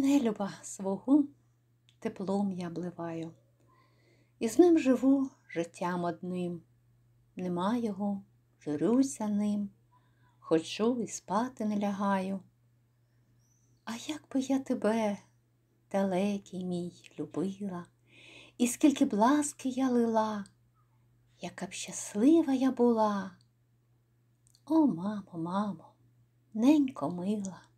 нелюба свого теплом я обливаю, і з ним живу життям одним. Нема його, журюся ним, хочу і спати не лягаю. А як би я тебе, далекий мій, любила, і скільки б ласки я лила, яка б щаслива я була. О, мамо, мамо, ненько мила.